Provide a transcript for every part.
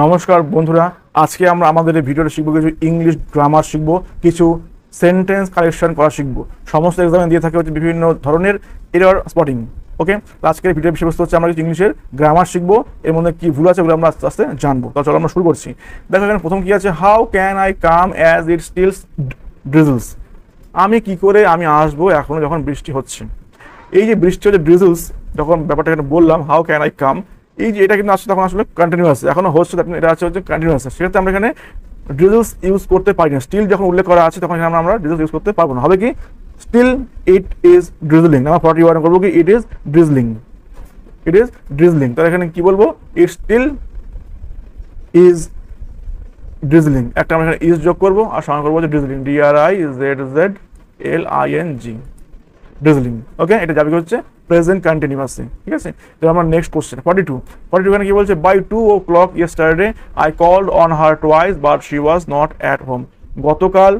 নমস্কার বন্ধুরা আজকে আমরা আমাদের এই ভিডিওটা শিখবো কিছু ইংলিশ গ্রামার শিখবো কিছু সেন্টেন্স কালেকশন করা শিখবো সমস্ত এক্সামে দিয়ে থাকে হচ্ছে বিভিন্ন ধরনের এরর স্পটিং ওকে আজকের ভিডিও বিষয়বস্তু হচ্ছে আমরা কিছু ইংলিশের গ্রামার শিখবো এর মধ্যে কী ভুল আছে ওগুলো আমরা আস্তে আস্তে জানবো তো চলো আমরা শুরু করছি দেখো এখানে প্রথম কী আছে how can I come as it stills drizzles আমি কি করে আমি আসবো এখনও যখন বৃষ্টি হচ্ছে এই যে বৃষ্টি হচ্ছে ড্রিজলস যখন ব্যাপারটা এখানে বললাম হাউ ক্যান আই কাম এই যে এটা কিন্তু আসছে তখন আসলে কন্টিনিউয়াস এখনো হচ্ছে এটা আছে হচ্ছে কন্টিনিউয়াস সেক্ষেত্রে আমরা এখানে ডিজেলস ইউজ করতে পারি না স্টিল যখন উল্লেখ করা আছে তখন এখানে আমরা ডিজেলস ইউজ করতে পারবো না হবে কি স্টিল ইট ইজ ড্রিজলিং আমরা ফর্টি ওয়ান করবো কি it is drizzling it is drizzling তাহলে এখানে কি বলবো ইট স্টিল ইজ ড্রিজলিং একটা আমরা এখানে ইজ যোগ করবো আর সঙ্গে করবো drizzling D R I Z Z L I N G drizzling okay এটা যাবে কি হচ্ছে প্রেজেন্ট কন্টিনিউয়াসে ঠিক আছে তো আমার next question forty two forty two কি বলছে by two o'clock yesterday I call on her twice but she was not at home গতকাল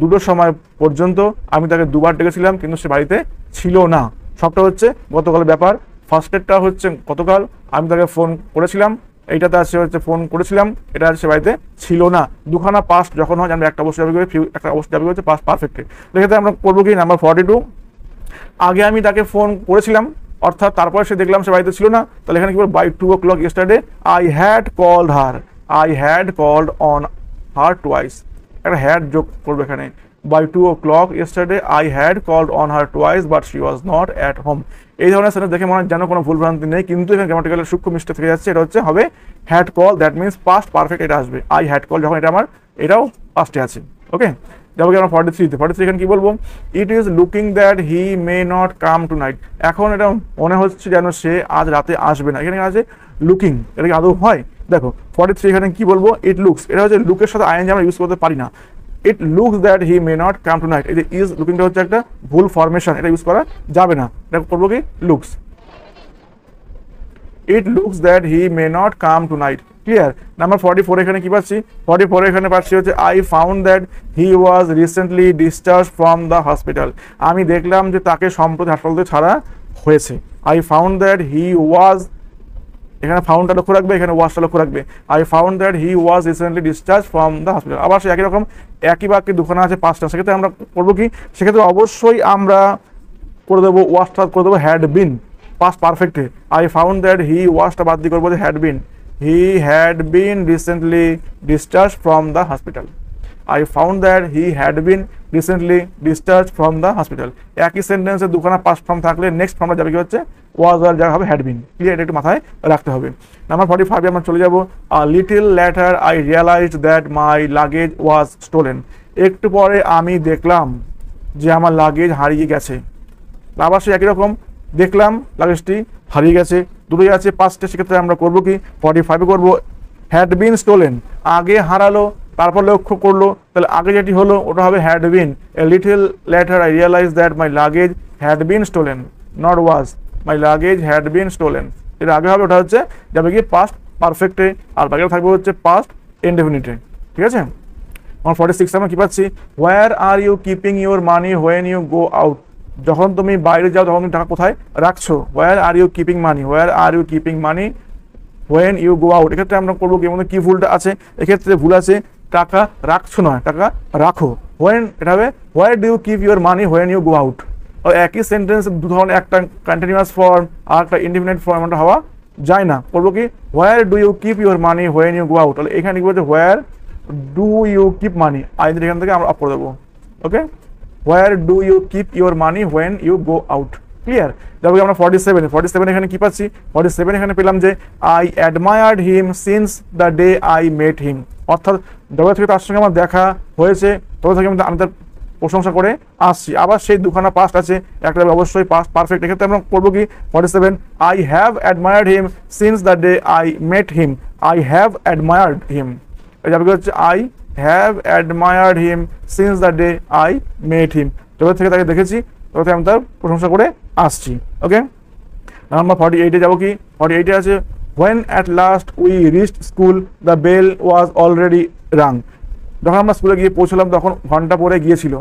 দুটো সময় পর্যন্ত আমি তাকে দুবার ডেকেছিলাম কিন্তু সে বাড়িতে ছিল না সবটা হচ্ছে গতকালের ব্যাপার ফার্স্ট এডটা হচ্ছে গতকাল আমি তাকে ফোন করেছিলাম এইটাতে সে হচ্ছে ফোন করেছিলাম এটা সে বাড়িতে ছিল না দুখানা পাস্ট যখন হয় আমরা একটা অবস্থা যাবে একটা অবস্থা যাবে হচ্ছে পাস্ট পারফেক্টে দেখে আমরা করবো কি নাম্বার ফর্টি টু আগে আমি তাকে ফোন করেছিলাম অর্থাৎ তারপরে সে দেখলাম সে বাড়িতে ছিল না তাহলে এখানে কি বলবো by two o'clock yesterday I had called her I had called on her twice একটা হ্যাড যোগ করবে এখানে by two o'clock yesterday I had called on her twice but she was not at home এই ধরনের sentence দেখে মনে হয় যেন কোনো ভুলভ্রান্তি নেই কিন্তু এখানে গ্রামাটিক্যালের সূক্ষ্ম মিস্টেক থেকে যাচ্ছে এটা হচ্ছে হবে had call that means past perfect এটা আসবে আই হ্যাড কল যখন এটা আমার এটাও পাস্টে আছে ওকে যাবো কেন আমরা ফর্টি থ্রিতে ফর্টি থ্রি এখানে কি বলবো it is looking that he may not come tonight এখন এটা মনে হচ্ছে যেন সে আজ রাতে আসবে না এখানে আছে লুকিং এটা কি আদৌ হয় দেখো ফর্টি থ্রি এখানে কী বলবো ইট লুকস এটা হচ্ছে লুকের সাথে যে আমরা ইউজ করতে পারি না it looks that he may not come tonight এই যে ইজ লুকিংটা হচ্ছে একটা ভুল ফরমেশন এটা ইউজ করা যাবে না এটা করবো কি looks it looks that he may not come tonight clear number forty four এখানে কি পাচ্ছি ফর্টি ফোর এখানে পাচ্ছি হচ্ছে I found that he was recently discharge from the hospital আমি দেখলাম যে তাকে সম্প্রতি হাসপাতাল ছাড়া হয়েছে I found that he was এখানে ফাউন্ডটা লক্ষ্য রাখবে এখানে ওয়াজটা লক্ষ্য রাখবে I found that he was recently discharge from the hospital আবার সে একই রকম একই বাক্যে দুখানা আছে পাঁচটা সেক্ষেত্রে আমরা করবো কি সেক্ষেত্রে অবশ্যই আমরা করে দেবো ওয়াজটা করে দেবো হ্যাড বিন পাস পারফেক্টে আই ফাউন্ড দ্যাট হি ওয়াজটা বাদ দিয়ে করবো যে had been he had been recently discharged from the hospital. I found that he had been recently discharged from the hospital. একই সেন্টেন্সে দুখানা past form থাকলে next formটা যাবে কি হচ্ছে was আর যার হবে had been ক্লিয়ার এটা একটু মাথায় রাখতে হবে নাম্বার ফর্টি ফাইভে আমরা চলে যাব a little later I realized that my luggage was stolen একটু পরে আমি দেখলাম যে আমার লাগেজ হারিয়ে গেছে আবার সে একই রকম দেখলাম লাগেজটি হারিয়ে গেছে দুটোই আছে পাঁচটা সেক্ষেত্রে আমরা করব কি ফর্টি ফাইভে করবো হ্যাড বিন স্টোলেন আগে হারালো তারপর লক্ষ্য করলো তাহলে আগে যেটি হলো ওটা হবে had been a little later I realize that my luggage had been stolen not was my luggage had been stolen এটা আগে হবে ওটা হচ্ছে যাবে কি পাস্ট পারফেক্টে আর বাকি থাকবে হচ্ছে পাস্ট ইনডেফিনিটে ঠিক আছে আমার ফর্টি সিক্স আমরা কী পাচ্ছি where are you keeping your money when you go out যখন তুমি বাইরে যাও তখন তুমি টাকা কোথায় রাখছো where are you keeping money where are you keeping money when you go out এক্ষেত্রে আমরা করবো কি মধ্যে কী ভুলটা আছে এক্ষেত্রে ভুল আছে টাকা রাখছো না টাকা রাখো হোয়েন এটা হবে where do you keep your money when you go out একই সেন্টেন্স দু ধরনের একটা কন্টিনিউয়াস ফর্ম আর একটা ইন্ডিপেন্ডেন্ট ফর্ম একটা হওয়া যায় না করবো কি where do you keep your money when you go out তাহলে এখানে কি বলছে where do you keep money আইন এখান থেকে আমরা আপ করে দেবো okay where do you keep your money when you go out clear দেখো আমরা ফর্টি সেভেন ফর্টি সেভেন এখানে কি পাচ্ছি ফর্টি সেভেন এখানে পেলাম যে I admired him since the day I met him অর্থাৎ যবে থেকে তার সঙ্গে আমার দেখা হয়েছে তবে থেকে আমি তার প্রশংসা করে আসছি আবার সেই দুখানা পাস্ট আছে একটা অবশ্যই পাস পারফেক্ট এক্ষেত্রে আমরা করবো কি forty seven I have admired him since the day I met him I have admired him যাবে হচ্ছে I have admired him since the day I met him যবে থেকে তাকে দেখেছি তবে আমি তার প্রশংসা করে আসছি ওকে নাম্বার ফর্টি এইটে যাবো কি ফর্টি এইটে আছে when at last we reached school the bell was already rang যখন আমরা স্কুলে গিয়ে পৌঁছলাম তখন ঘন্টা পরে গিয়েছিল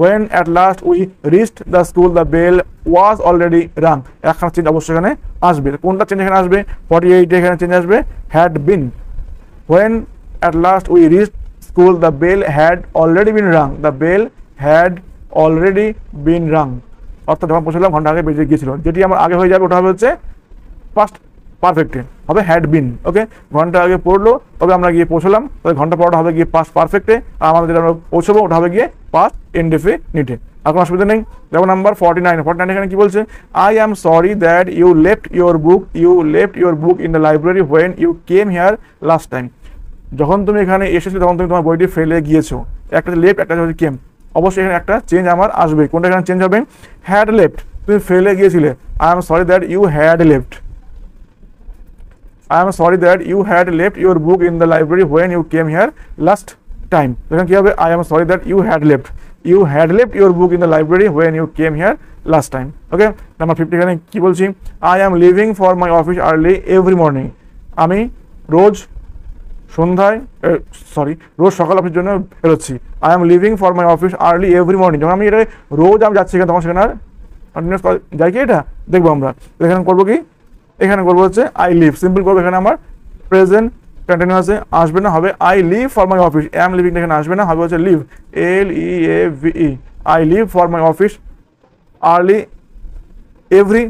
when at last we reached the school the bell was already rang একখানা চেঞ্জ অবশ্যই এখানে আসবে কোনটা চেঞ্জ এখানে আসবে ফর্টি এইটে এখানে চেঞ্জ আসবে had been when at last we reached school the bell had already been rung the bell had already been rung অর্থাৎ যখন পৌঁছলাম ঘন্টা আগে বেজে গিয়েছিল যেটি আমার আগে হয়ে যাবে ওটা হবে হচ্ছে পাস্ট পারফেক্টে হবে হ্যাড বিন ওকে ঘন্টা আগে পড়লো তবে আমরা গিয়ে পৌঁছলাম তবে ঘন্টা পড়াটা হবে গিয়ে পাস্ট পারফেক্টে আর আমাদের যেটা আমরা পৌঁছবো ওটা হবে গিয়ে পাস্ট এনডেফে নিটে আর কোনো অসুবিধা নেই যেমন number forty nine forty nine এখানে কী বলছে I am sorry that you left your book you left your book in the library when you came here last time যখন তুমি এখানে এসেছো তখন তুমি তোমার বইটি ফেলে গিয়েছো একটা লেফট একটা হচ্ছে কেম অবশ্যই এখানে একটা চেঞ্জ আমার আসবে কোনটা এখানে চেঞ্জ হবে হ্যাড লেফট তুমি ফেলে গিয়েছিলে I am sorry that you had left I am sorry that you had left your book in the library when you came here last time তখন কী হবে I am sorry that you had left you had left your book in the library when you came here last time okay number fifty এখানে কী বলছি I am leaving for my office early every morning আমি রোজ সন্ধ্যায় sorry রোজ সকাল অফিসের জন্য বেরোচ্ছি I am leaving for my office early every morning যখন আমি এটা রোজ আমি যাচ্ছি এখানে তখন সেখানে আর কন্টিনিউস যাই কি এটা দেখবো আমরা এখানে করবো কি এখানে করবো হচ্ছে আই লিভ সিম্পল করবো এখানে আমার প্রেজেন্ট কন্টিনিউয়াসে আসবে না হবে I leave for my office am leaving এখানে আসবে না হবে হচ্ছে leave L E A E I leave for my office early every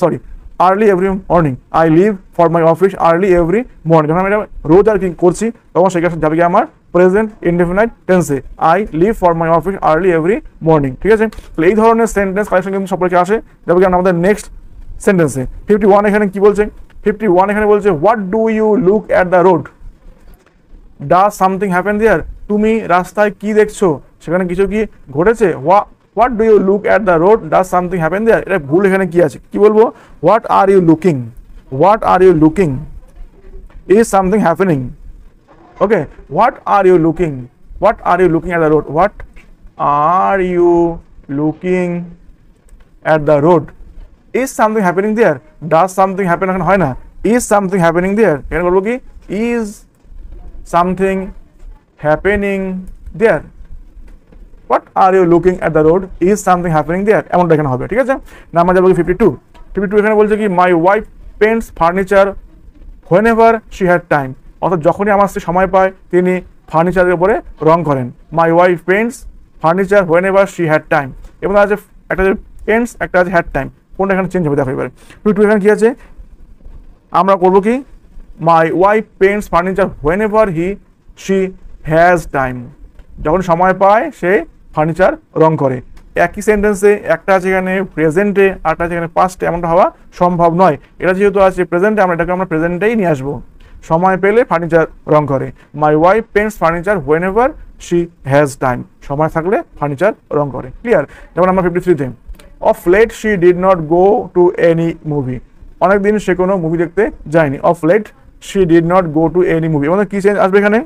sorry early every morning I leave for my office early every morning যখন আমি এটা রোজ আর কি করছি তখন সেখানে যাবে কি আমার প্রেজেন্ট ইনডিফিনাইট টেন্সে I leave for my office early every morning ঠিক আছে তাহলে এই ধরনের সেন্টেন্স কালেকশন কিন্তু সম্পর্কে আসে যাবে কি আমাদের নেক্সট সেন্টেন্সে ফিফটি ওয়ান এখানে কি বলছে ফিফটি ওয়ান এখানে বলছে what do you look at the road does something happen there তুমি রাস্তায় কি দেখছো সেখানে কিছু কি ঘটেছে হোয়া what do you look at the road does something happen there ভুল এখানে কি আছে কি বলবো what are you looking what are you looking is something happening okay what are you looking what are you looking at the road what are you looking at the road is something happening there does something happen এখানে হয় না is something happening there এখানে বলবো কি is something happening there what are you looking at the road is something happening there এমনটা এখানে হবে ঠিক আছে নাম্বার যাবো ফিফটি টু ফিফটি টু এখানে বলছে কি my wife paints furniture whenever she had time অর্থাৎ যখনই আমার স্ত্রী সময় পায় তিনি ফার্নিচারের উপরে রং করেন my wife paints furniture whenever she had time এবং আছে একটা আছে পেন্টস একটা আছে হ্যাড টাইম কোনটা এখানে চেঞ্জ হবে দেখো এবারে ফিফটি টু এখানে কী আছে আমরা করবো কি my wife paints furniture whenever he she has time যখন সময় পায় সে ফার্নিচার রং করে একই সেন্টেন্সে একটা আছে এখানে প্রেজেন্টে একটা আছে এখানে পাস্টে এমনটা হওয়া সম্ভব নয় এটা যেহেতু আছে প্রেজেন্টে আমরা এটাকে আমরা প্রেজেন্টেই নিয়ে আসবো সময় পেলে ফার্নিচার রং করে my wife paints furniture whenever she has time সময় থাকলে ফার্নিচার রং করে ক্লিয়ার যেমন আমরা ফিফটি থ্রিতে of late she did not go to any movie অনেকদিন সে কোনো মুভি দেখতে যায়নি of late she did not go to any movie আমাদের কী চেঞ্জ আসবে এখানে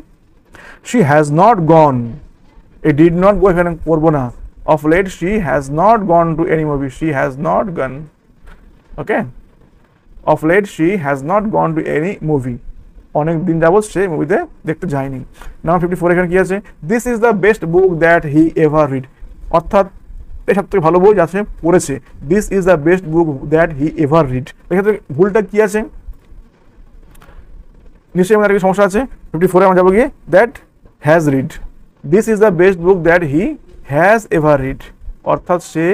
শি হ্যাজ নট গন এই ডিড নট গো এখানে করবো না of late she has not gone to any movie she has not gone okay of late she has not gone to any movie অনেক দিন যাবৎ সে মুভিতে দেখতে যায়নি নাম্বার ফিফটি ফোর এখানে কী আছে this is the best book that he ever read অর্থাৎ এই সব থেকে ভালো বই যা সে পড়েছে this is the best book that he ever read এক্ষেত্রে ভুলটা কী আছে নিশ্চয়ই আমাদের সমস্যা আছে ফিফটি ফোরে আমরা যাবো গিয়ে that has read this is the best book that he has ever read অর্থাৎ সে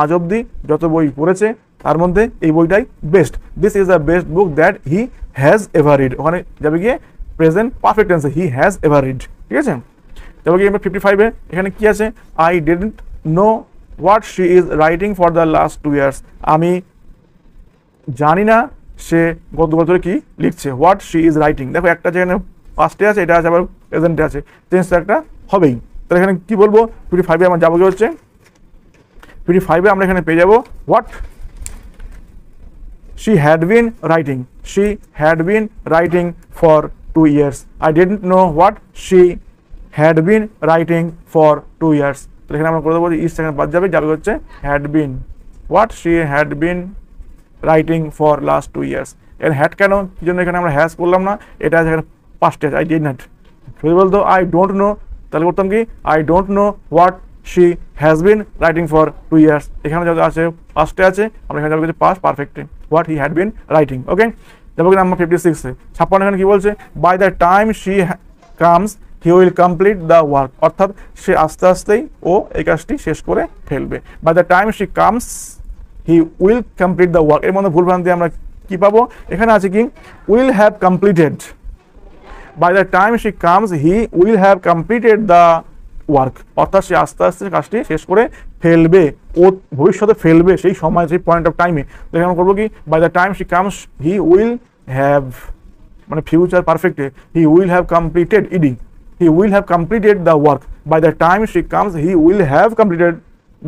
আজ অব্দি যত বই পড়েছে তার মধ্যে এই বইটাই best this is the best book that he has ever read ওখানে যাবে গিয়ে present perfect answer he has ever read ঠিক আছে যাবে গিয়ে আমরা ফিফটি ফাইভে এখানে কী আছে I didn't know what she is writing for the last two years আমি জানি না সে গত বছরে কী লিখছে হোয়াট শি ইজ রাইটিং দেখো একটা যেখানে ফার্স্টে আছে এটা আছে আবার প্রেজেন্টে আছে চেঞ্জটা একটা হবেই তাহলে এখানে কী বলবো পিডি ফাইভে আমার যাবো কি হচ্ছে পিডি ফাইভে আমরা এখানে পেয়ে যাবো what she had been writing she had been writing for two years I didn't know what she had been writing for two years তাহলে এখানে আমরা করে দেবো ইস সেখানে বাদ যাবে যাবে হচ্ছে had been what she had been writing for last two years এখানে হ্যাড কেন কী জন্য এখানে আমরা হ্যাশ করলাম না এটা এখানে past year I did not বলতো আই ডোন্ট নো তাহলে করতাম কি I don't know what she has been writing for two years এখানে যা আছে পাস্টে আছে আমরা এখানে যাবো পাস্ট পারফেক্টে what he had been writing okay যাবো কিন্তু নাম্বার ফিফটি সিক্সে ছাপ্পান্ন এখানে কী বলছে by the time she comes he will complete the work অর্থাৎ সে আস্তে আস্তেই ও এই কাজটি শেষ করে ফেলবে by the time she comes he will complete the work এর মধ্যে ভুলভ্রান্তি আমরা কী পাবো এখানে আছে কি will have completed by the time she comes he will have completed the work অর্থাৎ সে আস্তে আস্তে কাজটি শেষ করে ফেলবে ও ভবিষ্যতে ফেলবে সেই সময় সেই পয়েন্ট অফ টাইমে যেমন করবো কি by the time she comes he will have মানে ফিউচার পারফেক্টে হি উইল হ্যাভ কমপ্লিটেড ইডিং he will have completed the work by the time she comes he will have completed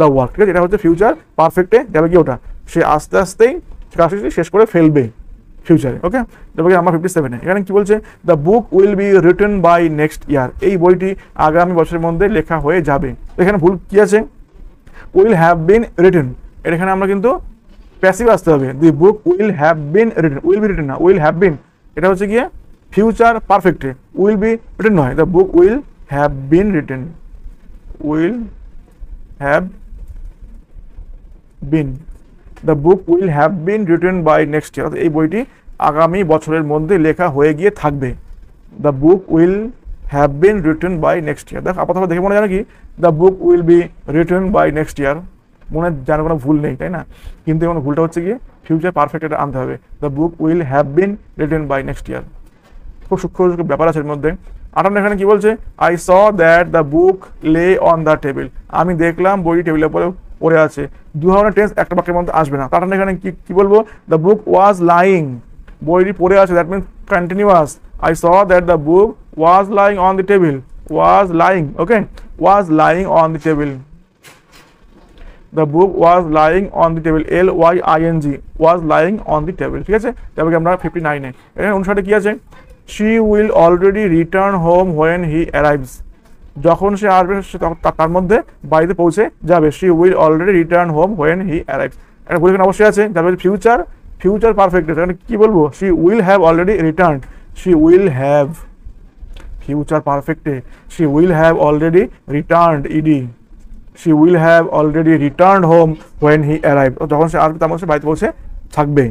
the work ঠিক আছে এটা হচ্ছে ফিউচার পারফেক্টে যাবে কি ওটা সে আস্তে আস্তেই কাজটি শেষ করে ফেলবে ফিউচারে ওকে তারপরে আমার ফিফটি সেভেনে এখানে কি বলছে the book will be written by next year এই বইটি আগামী বছরের মধ্যে লেখা হয়ে যাবে এখানে ভুল কী আছে উইল হ্যাভ বিন রিটেন এটা এখানে আমরা কিন্তু প্যাসিভ আসতে হবে the book will have been written will be written না উইল হ্যাভ বিন এটা হচ্ছে গিয়ে ফিউচার পারফেক্টে উইল বি রিটেন নয় the book will have been written will have been the book will have been written by next year এই বইটি আগামী বছরের মধ্যে লেখা হয়ে গিয়ে থাকবে the book will have been written by next year দেখ আপাতত দেখে মনে জানো কি the book will be written by next year মনে জানার কোনো ভুল নেই তাই না কিন্তু এখন ভুলটা হচ্ছে গিয়ে ফিউচার পারফেক্ট এটা আনতে হবে the book will have been written by next year খুব সূক্ষ্ম ব্যাপার আছে এর মধ্যে আঠান এখানে কি বলছে I saw that the book lay on the table আমি দেখলাম বই টেবিলের পরে পড়ে আছে দু ধরনের টেন্স একটা বাক্যের মধ্যে আসবে না তার এখানে কি কী বলবো দ্য বুক ওয়াজ লাইং বইটি পড়ে আছে that means continuous I saw that the book was lying on the table was lying okay was lying on the table the book was lying on the table L Y I N G was lying on the table ঠিক আছে তারপরে আমরা fifty নাইনে এখানে অনুসারে কী আছে she will already return home when he arrives যখন সে আসবে তার মধ্যে বাড়িতে পৌঁছে যাবে she will already return home when he arrives একটা ভুল অবশ্যই আছে তারপরে ফিউচার ফিউচার পারফেক্ট আছে কি কী বলবো she will have already return she will have future পারফেক্টে she will have already return ed she will have already return home when he arrive যখন সে আসবে তার মধ্যে বাড়িতে পৌঁছে থাকবে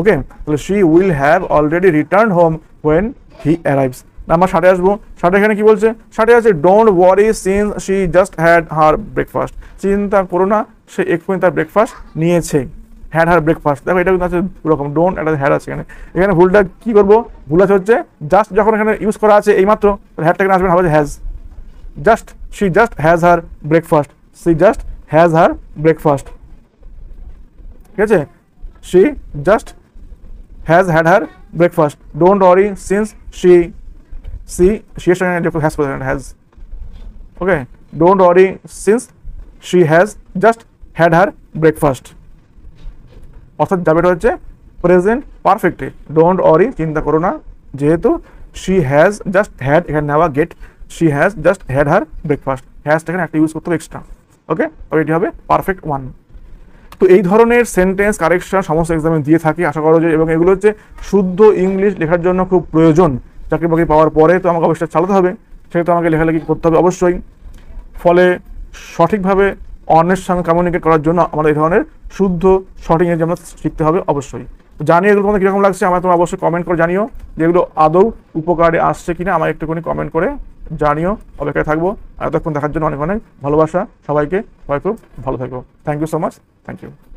ওকে তাহলে she will have already return home when he arrives number ষাটে আসবো ষাটে এখানে কী বলছে ষাটে আছে don't worry since she just had her breakfast চিন্তা করো না সে এক্ষুনি তার ব্রেকফাস্ট নিয়েছে হ্যাড হার ব্রেকফাস্ট দেখো এটা কিন্তু আছে দুরকম ডোন্ট একটা হ্যাড আছে এখানে এখানে ভুলটা কী করবো ভুল আছে হচ্ছে জাস্ট যখন এখানে ইউজ করা আছে এইমাত্র হ্যাডটা এখানে আসবে has just she just has her breakfast she just has her breakfast ঠিক আছে she just has had her breakfast don't worry since she See, shear strain and has president has. Okay, don't worry since she has just had her breakfast. অর্থাৎ যাবেটা হচ্ছে present পারফেক্টে don't অরি চিন্তা করো না যেহেতু she has just had এখানে নেওয়া গেট she has just had her breakfast হ্যাজটা এখানে একটা ইউজ করতে হবে এক্সট্রা ওকে তবে এটি হবে পারফেক্ট ওয়ান তো এই ধরনের সেন্টেন্স কারেকশন সমস্ত এক্সামে দিয়ে থাকি আশা করা যে এবং এগুলো হচ্ছে শুদ্ধ ইংলিশ লেখার জন্য খুব প্রয়োজন চাকরি বাকরি পাওয়ার পরে তো আমাকে অবশ্যই চালাতে হবে সেহেতু আমাকে লেখালেখি করতে হবে অবশ্যই ফলে সঠিকভাবে অন্যের সঙ্গে কমিউনিকেট করার জন্য আমাদের এই ধরনের শুদ্ধ সঠিক ইংরেজি আমরা শিখতে হবে অবশ্যই তো জানি এগুলো তোমাদের কীরকম লাগছে আমার তোমরা অবশ্যই কমেন্ট করে জানিও যেগুলো আদৌ উপকারে আসছে কিনা আমার একটুখানি কমেন্ট করে জানিও অপেক্ষায় থাকবো আর এতক্ষণ দেখার জন্য অনেক অনেক ভালোবাসা সবাইকে সবাই খুব ভালো থাকবো thank you so much thank you